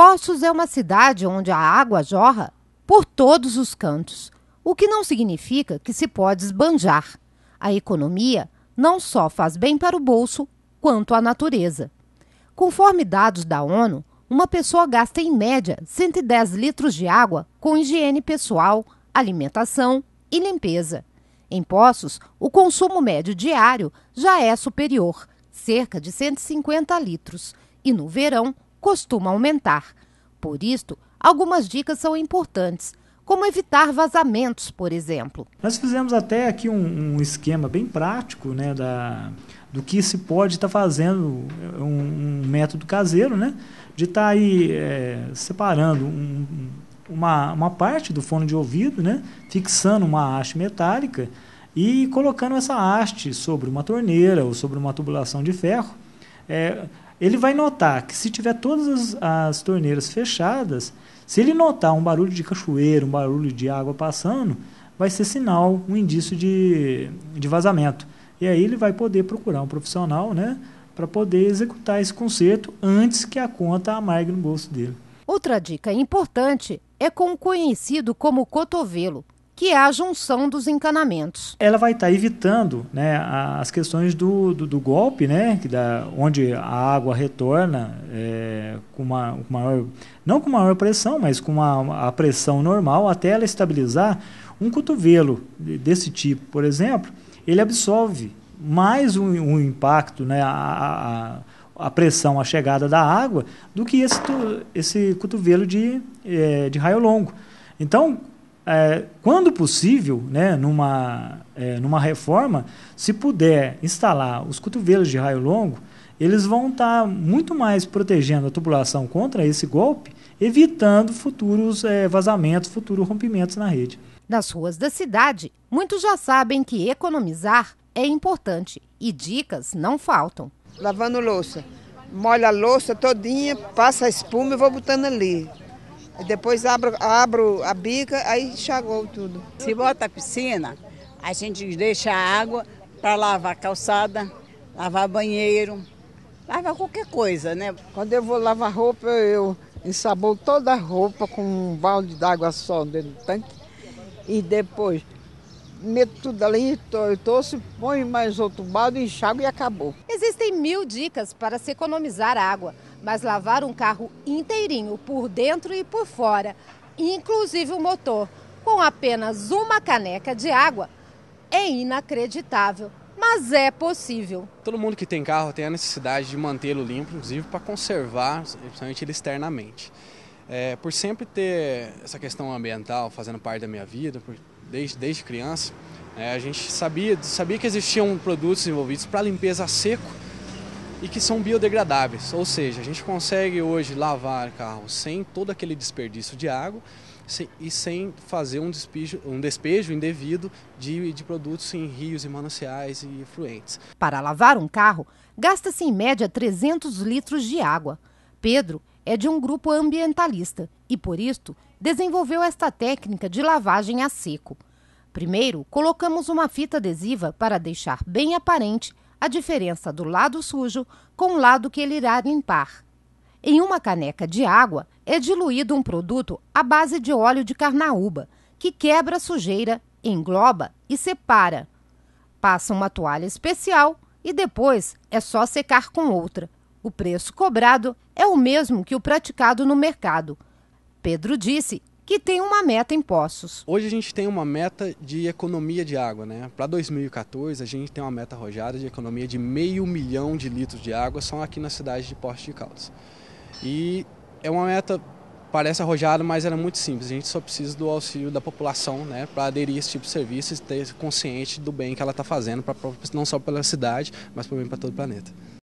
Poços é uma cidade onde a água jorra por todos os cantos, o que não significa que se pode esbanjar. A economia não só faz bem para o bolso, quanto à natureza. Conforme dados da ONU, uma pessoa gasta em média 110 litros de água com higiene pessoal, alimentação e limpeza. Em Poços, o consumo médio diário já é superior, cerca de 150 litros, e no verão, costuma aumentar. Por isto, algumas dicas são importantes, como evitar vazamentos, por exemplo. Nós fizemos até aqui um, um esquema bem prático né, da, do que se pode estar tá fazendo, um, um, método caseiro, né, de estar tá aí é, separando um, uma, uma parte do fone de ouvido, né, fixando uma haste metálica e colocando essa haste sobre uma torneira ou sobre uma tubulação de ferro. É, ele vai notar que se tiver todas as, as torneiras fechadas, se ele notar um barulho de cachoeira, um barulho de água passando, vai ser sinal, um indício de, de vazamento. E aí ele vai poder procurar um profissional, né, para poder executar esse conserto antes que a conta amargue no bolso dele. Outra dica importante é com o conhecido como cotovelo que é a junção dos encanamentos. Ela vai estar tá evitando né, as questões do, do, do, golpe, né, que dá, onde a água retorna é, com uma com maior, não com maior pressão, mas com uma, a pressão normal até ela estabilizar. Um cotovelo desse tipo, por exemplo, ele absorve mais o, um, um impacto, né, a, a, a, pressão, a chegada da água, do que esse, esse cotovelo de, é, de raio longo. Então, é, quando possível, né, numa, é, numa reforma, se puder instalar os cotovelos de raio longo, eles vão estar tá muito mais protegendo a tubulação contra esse golpe, evitando futuros é, vazamentos, futuros rompimentos na rede. Nas ruas da cidade, muitos já sabem que economizar é importante e dicas não faltam. Lavando louça, molha a louça todinha, passa a espuma e vou botando ali depois abro, abro a bica, aí enxagou tudo. Se bota a piscina, a gente deixa a água para lavar calçada, lavar banheiro, lavar qualquer coisa, né? Quando eu vou lavar roupa, eu ensabou toda a roupa com um balde d'água só dentro do tanque. E depois meto tudo ali, torço, põe mais outro balde, enxago e acabou. Existem mil dicas para se economizar água mas lavar um carro inteirinho, por dentro e por fora, inclusive o motor, com apenas uma caneca de água, é inacreditável. Mas é possível. Todo mundo que tem carro tem a necessidade de mantê-lo limpo, inclusive para conservar, principalmente ele externamente. É, por sempre ter essa questão ambiental fazendo parte da minha vida, por, desde, desde criança, é, a gente sabia, sabia que existiam produtos envolvidos para limpeza seco e que são biodegradáveis, ou seja, a gente consegue hoje lavar carro sem todo aquele desperdício de água e sem fazer um despejo, um despejo indevido de, de produtos em rios e mananciais e fluentes. Para lavar um carro, gasta-se em média 300 litros de água. Pedro é de um grupo ambientalista e, por isto, desenvolveu esta técnica de lavagem a seco. Primeiro, colocamos uma fita adesiva para deixar bem aparente a diferença do lado sujo com o lado que ele irá limpar. Em uma caneca de água é diluído um produto à base de óleo de carnaúba, que quebra a sujeira, engloba e separa. Passa uma toalha especial e depois é só secar com outra. O preço cobrado é o mesmo que o praticado no mercado. Pedro disse que tem uma meta em Poços. Hoje a gente tem uma meta de economia de água, né? Para 2014 a gente tem uma meta arrojada de economia de meio milhão de litros de água só aqui na cidade de Poços de Caldas. E é uma meta parece arrojada, mas era é muito simples. A gente só precisa do auxílio da população, né, para aderir a esse tipo de serviço e ter consciente do bem que ela está fazendo, não só pela cidade, mas também para todo o planeta.